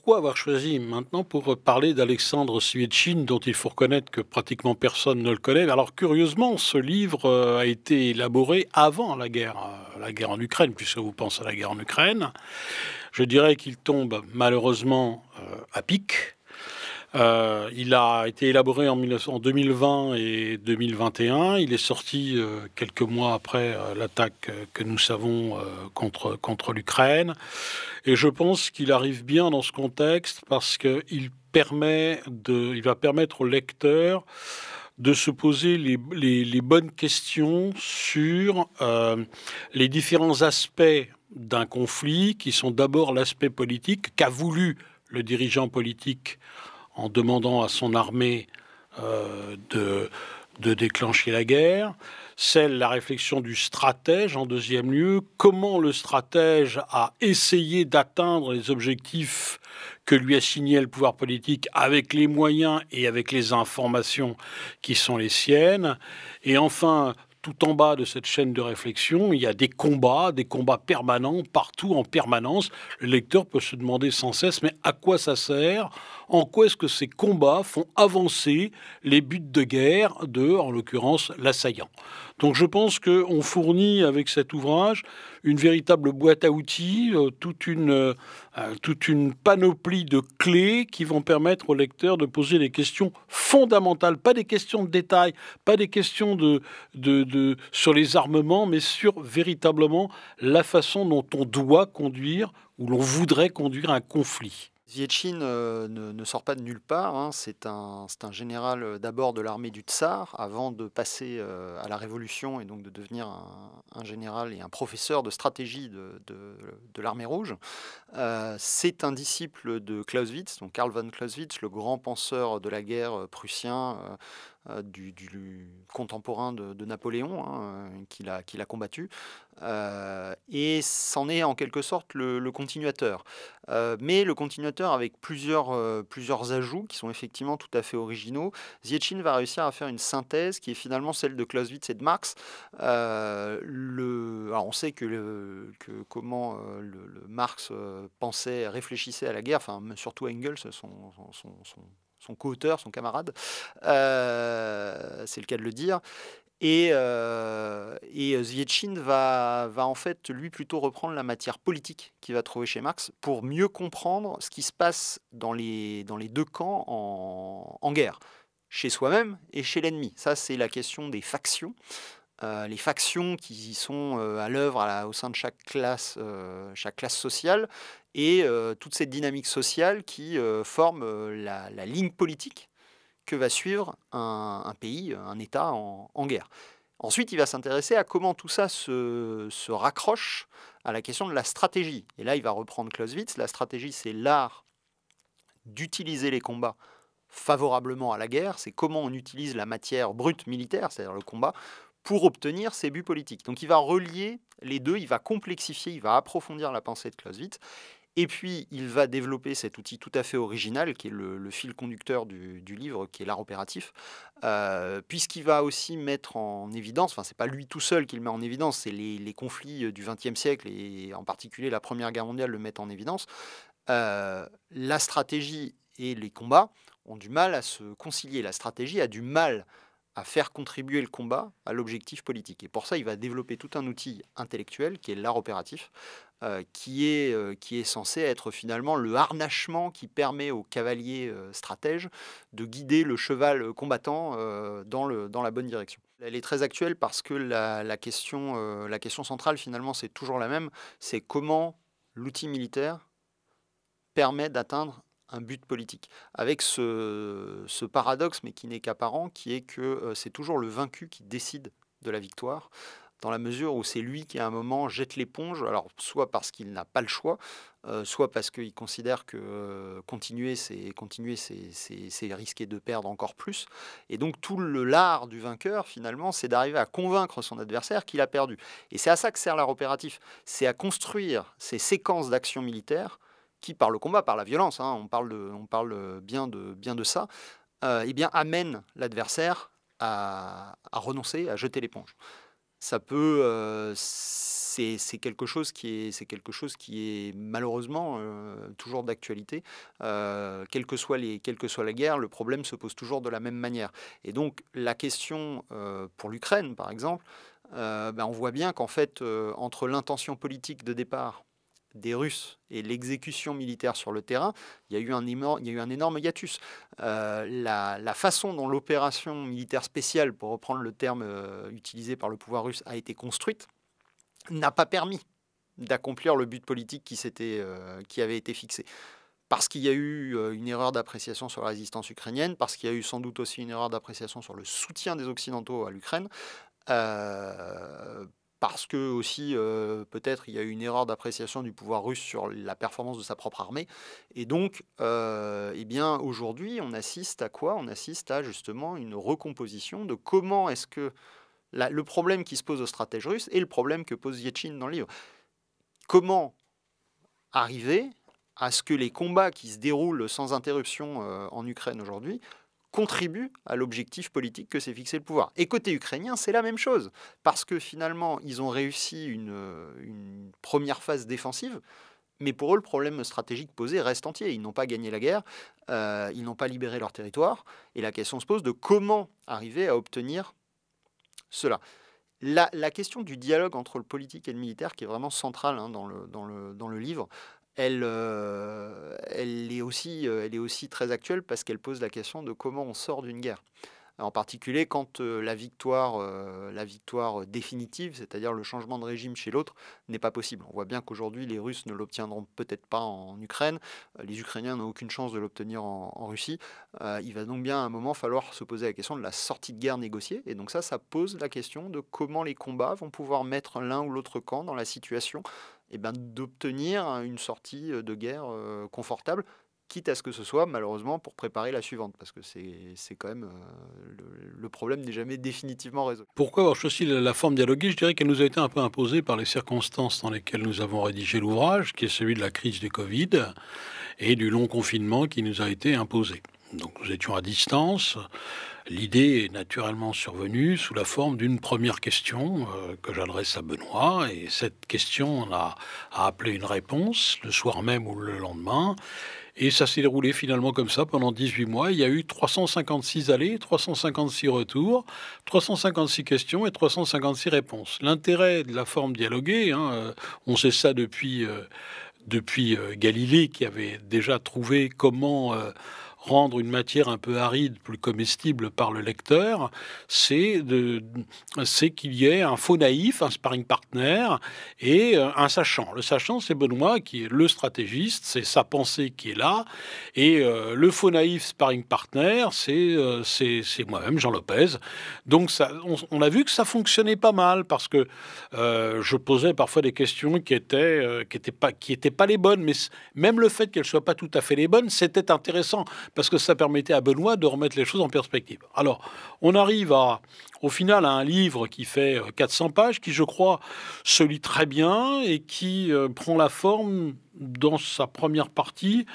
pourquoi avoir choisi maintenant pour parler d'Alexandre Svietchin, dont il faut reconnaître que pratiquement personne ne le connaît Alors curieusement, ce livre euh, a été élaboré avant la guerre, euh, la guerre en Ukraine, puisque vous pensez à la guerre en Ukraine. Je dirais qu'il tombe malheureusement euh, à pic euh, il a été élaboré en, 2020 et 2021. Il est sorti euh, quelques mois après euh, l'attaque que nous savons contre, contre l'Ukraine. Et je pense qu'il arrive bien dans ce contexte parce qu'il permet de, il va permettre au lecteur de se poser les bonnes questions sur les différents aspects d'un conflit qui sont d'abord l'aspect politique qu'a voulu le dirigeant politique en demandant à son armée euh, de, de déclencher la guerre. Celle, la réflexion du stratège, en deuxième lieu, comment le stratège a essayé d'atteindre les objectifs que lui a signé le pouvoir politique avec les moyens et avec les informations qui sont les siennes. Et enfin, tout en bas de cette chaîne de réflexion, il y a des combats, des combats permanents, partout, en permanence. Le lecteur peut se demander sans cesse, mais à quoi ça sert En quoi est-ce que ces combats font avancer les buts de guerre de, en l'occurrence, l'assaillant donc je pense qu'on fournit avec cet ouvrage une véritable boîte à outils, euh, euh, euh, toute, une, panoplie de clés qui vont permettre au lecteur de poser des questions fondamentales, pas des questions de détail, pas des questions sur les armements, mais sur véritablement la façon dont on doit conduire ou l'on voudrait conduire un conflit. Zvietchin euh, ne, sort pas de nulle part. Hein. C'est un, général euh, d'abord de l'armée du Tsar, avant de passer euh, à la Révolution et donc de devenir un, général et un professeur de stratégie de, l'armée rouge. c'est un disciple de Clausewitz, donc Karl von Clausewitz, le grand penseur de la guerre prussien euh, du, contemporain de, Napoléon, hein, euh, qu'il a, a, combattu, euh, et c'en est en quelque sorte le, continuateur. mais le continuateur avec plusieurs, plusieurs ajouts qui sont effectivement tout à fait originaux. Zietchin va réussir à faire une synthèse qui est finalement celle de Clausewitz et de Marx. le, on sait que, le, que comment le, Marx pensait, réfléchissait à la guerre, enfin surtout Engels, son son co-auteur, son camarade, euh, c'est le cas de le dire. Et, euh, euh va, va, en fait, lui, plutôt reprendre la matière politique qu'il va trouver chez Marx pour mieux comprendre ce qui se passe dans les, dans les deux camps en, en guerre, chez soi-même et chez l'ennemi. Ça, c'est la question des factions euh, les factions qui y sont euh, à l'œuvre au sein de chaque classe, euh, chaque classe sociale, et toute cette dynamique sociale qui forme la, ligne politique que va suivre un, pays, un État en, guerre. Ensuite, il va s'intéresser à comment tout ça se, se, raccroche à la question de la stratégie. Et là, il va reprendre Clausewitz. La stratégie, c'est l'art d'utiliser les combats favorablement à la guerre. C'est comment on utilise la matière brute militaire, c'est-à-dire le combat, pour obtenir ses buts politiques. Donc il va relier les deux, il va complexifier, il va approfondir la pensée de Clausewitz. Et puis, il va développer cet outil tout à fait original, qui est le, fil conducteur du, livre, qui est l'art opératif, euh, puisqu'il va aussi mettre en évidence, enfin, n'est pas lui tout seul qui le met en évidence, c'est les, conflits du XXe siècle, et en particulier la Première Guerre mondiale le mettent en évidence, euh, la stratégie et les combats ont du mal à se concilier. La stratégie a du mal faire contribuer le combat à l'objectif politique. Et pour ça, il va développer tout un outil intellectuel qui est l'art opératif, euh, qui, est, euh, qui est censé être finalement le harnachement qui permet aux cavaliers euh, stratèges stratège de guider le cheval combattant dans, le, dans la bonne direction. Elle est très actuelle parce que la question, la question centrale, finalement, c'est toujours la même, c'est comment l'outil militaire permet d'atteindre un but politique. Avec ce, paradoxe, mais qui n'est qu'apparent, qui est que euh, c'est toujours le vaincu qui décide de la victoire, dans la mesure où c'est lui qui à un moment jette l'éponge, alors soit parce qu'il n'a pas le choix, euh, soit parce qu'il considère que euh, continuer, c'est continuer, c'est risquer de perdre encore plus. Et donc tout le l'art du vainqueur finalement, c'est d'arriver à convaincre son adversaire qu'il a perdu. Et c'est à ça que sert l'art opératif, c'est à construire ces séquences d'actions militaires qui par le combat, par la violence, hein, on, parle de, on parle bien de, bien de ça, euh, eh bien, amène l'adversaire à, renoncer, à jeter l'éponge. Ça peut, euh, c'est quelque chose qui est, c'est quelque chose qui est malheureusement euh, toujours d'actualité. Euh, quelle que soit les, que la guerre, le problème se pose toujours de la même manière. Et donc la question pour l'Ukraine, par exemple, ben, on voit bien qu'en fait entre l'intention politique de départ des Russes et l'exécution militaire sur le terrain, il y a eu un, énorme, il y a eu un énorme hiatus. Euh, la, façon dont l'opération militaire spéciale, pour reprendre le terme euh, utilisé par le pouvoir russe, a été construite, n'a pas permis d'accomplir le but politique qui, s'était, euh, qui avait été fixé. Parce qu'il y a eu une erreur d'appréciation sur la résistance ukrainienne, parce qu'il y a eu sans doute aussi une erreur d'appréciation sur le soutien des Occidentaux à l'Ukraine, parce que aussi euh, peut-être il y a eu une erreur d'appréciation du pouvoir russe sur la performance de sa propre armée. Et donc, euh, eh bien aujourd'hui, on assiste à quoi On assiste à justement une recomposition de comment est-ce que le problème qui se pose aux stratèges russes et le problème que pose Yeltsin dans le livre. Comment arriver à ce que les combats qui se déroulent sans interruption euh, en Ukraine aujourd'hui contribue à l'objectif politique que s'est fixé le pouvoir. Et côté ukrainien, c'est la même chose, parce que finalement, ils ont réussi une, première phase défensive, mais pour eux, le problème stratégique posé reste entier. Ils n'ont pas gagné la guerre, euh, ils n'ont pas libéré leur territoire, et la question se pose de comment arriver à obtenir cela. La, question du dialogue entre le politique et le militaire, qui est vraiment centrale hein, dans, le, livre, euh, euh, elle, est aussi, très actuelle parce qu'elle pose la question de comment on sort d'une guerre. En particulier quand euh, la, victoire, la victoire définitive, c'est-à-dire le changement de régime chez l'autre, n'est pas possible. On voit bien qu'aujourd'hui, les Russes ne l'obtiendront peut-être pas en Ukraine. Les Ukrainiens n'ont aucune chance de l'obtenir en, en, Russie. il va donc bien à un moment falloir se poser la question de la sortie de guerre négociée. Et donc ça, ça pose la question de comment les combats vont pouvoir mettre l'un ou l'autre camp dans la situation eh ben, d'obtenir une sortie euh, de guerre euh, confortable, quitte à ce que ce soit malheureusement pour préparer la suivante, parce que c'est quand même euh, le, le, problème n'est jamais définitivement résolu. Pourquoi avoir choisi la forme dialoguée Je dirais qu'elle nous a été un peu imposée par les circonstances dans lesquelles nous avons rédigé l'ouvrage, qui est celui de la crise du Covid et du long confinement qui nous a été imposé. Donc nous étions à distance. L'idée est naturellement survenue sous la forme d'une première question euh, que j'adresse à Benoît. Et cette question a, appelé une réponse le soir même ou le lendemain. Et ça s'est déroulé finalement comme ça pendant 18 mois. Il y a eu 356 allées, 356 retours, 356 questions et 356 réponses. L'intérêt de la forme dialoguée, hein, euh, on sait ça depuis, euh, depuis Galilée qui avait déjà trouvé comment rendre une matière un peu aride plus comestible par le lecteur, c'est qu'il y ait un faux naïf, un sparring partner et euh, un sachant. Le sachant, c'est Benoît qui est le stratégiste, c'est sa pensée qui est là, et euh, le faux naïf sparring partner, c'est euh, c'est moi-même, Jean Lopez. Donc on, a vu que ça fonctionnait pas mal parce que je posais parfois des questions qui étaient qui étaient pas qui étaient pas les bonnes, mais même le fait qu'elles soient pas tout à fait les bonnes, c'était intéressant parce que ça permettait à Benoît de remettre les choses en perspective. Alors, on arrive à, au final à un livre qui fait 400 euh, pages, qui, je crois, se lit très bien et qui euh, prend la forme, dans sa première partie,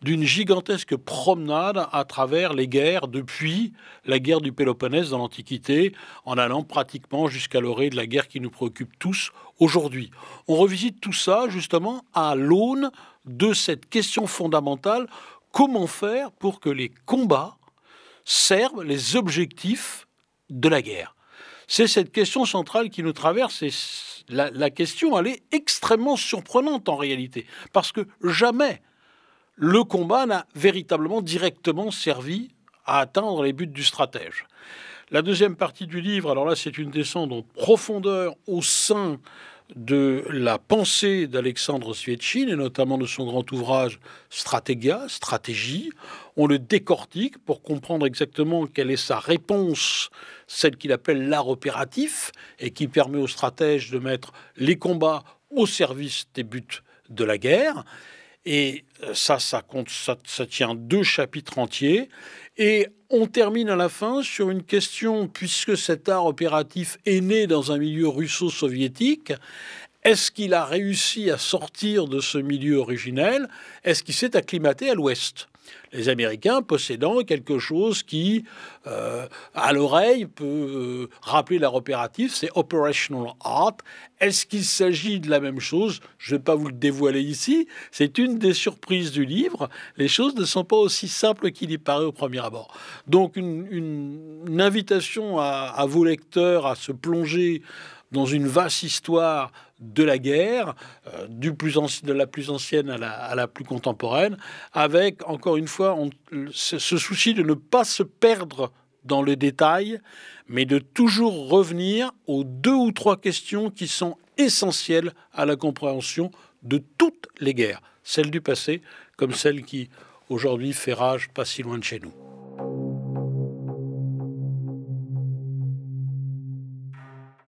d'une gigantesque promenade à travers les guerres depuis la guerre du Péloponnèse dans l'Antiquité, en allant pratiquement jusqu'à l'orée de la guerre qui nous préoccupe tous aujourd'hui. On revisite tout ça, justement, à l'aune de cette question fondamentale comment faire pour que les combats servent les objectifs de la guerre. C'est cette question centrale qui nous traverse et la, la, question, elle est extrêmement surprenante en réalité, parce que jamais le combat n'a véritablement directement servi à atteindre les buts du stratège. La deuxième partie du livre, alors là c'est une descente en profondeur au sein de la pensée d'Alexandre Svietchin et notamment de son grand ouvrage Strategia, Stratégie. On le décortique pour comprendre exactement quelle est sa réponse, celle qu'il appelle l'art opératif et qui permet aux stratèges de mettre les combats au service des buts de la guerre. Et euh, ça, ça compte, ça, tient deux chapitres entiers. Et on termine à la fin sur une question, puisque cet art opératif est né dans un milieu russo-soviétique, est-ce qu'il a réussi à sortir de ce milieu originel Est-ce qu'il s'est acclimaté à l'Ouest les Américains possédant quelque chose qui, euh, à l'oreille, peut euh, rappeler leur opératif, c'est Operational Art. Est-ce qu'il s'agit de la même chose Je ne vais pas vous le dévoiler ici. C'est une des surprises du livre. Les choses ne sont pas aussi simples qu'il y paraît au premier abord. Donc une, invitation à, à vos lecteurs à se plonger dans une vaste histoire de la guerre, euh, de la plus ancienne à la, plus contemporaine, avec, encore une fois, ce, souci de ne pas se perdre dans le détail, mais de toujours revenir aux deux ou trois questions qui sont essentielles à la compréhension de toutes les guerres, celles du passé comme celles qui aujourd'hui fait rage pas si loin de chez nous.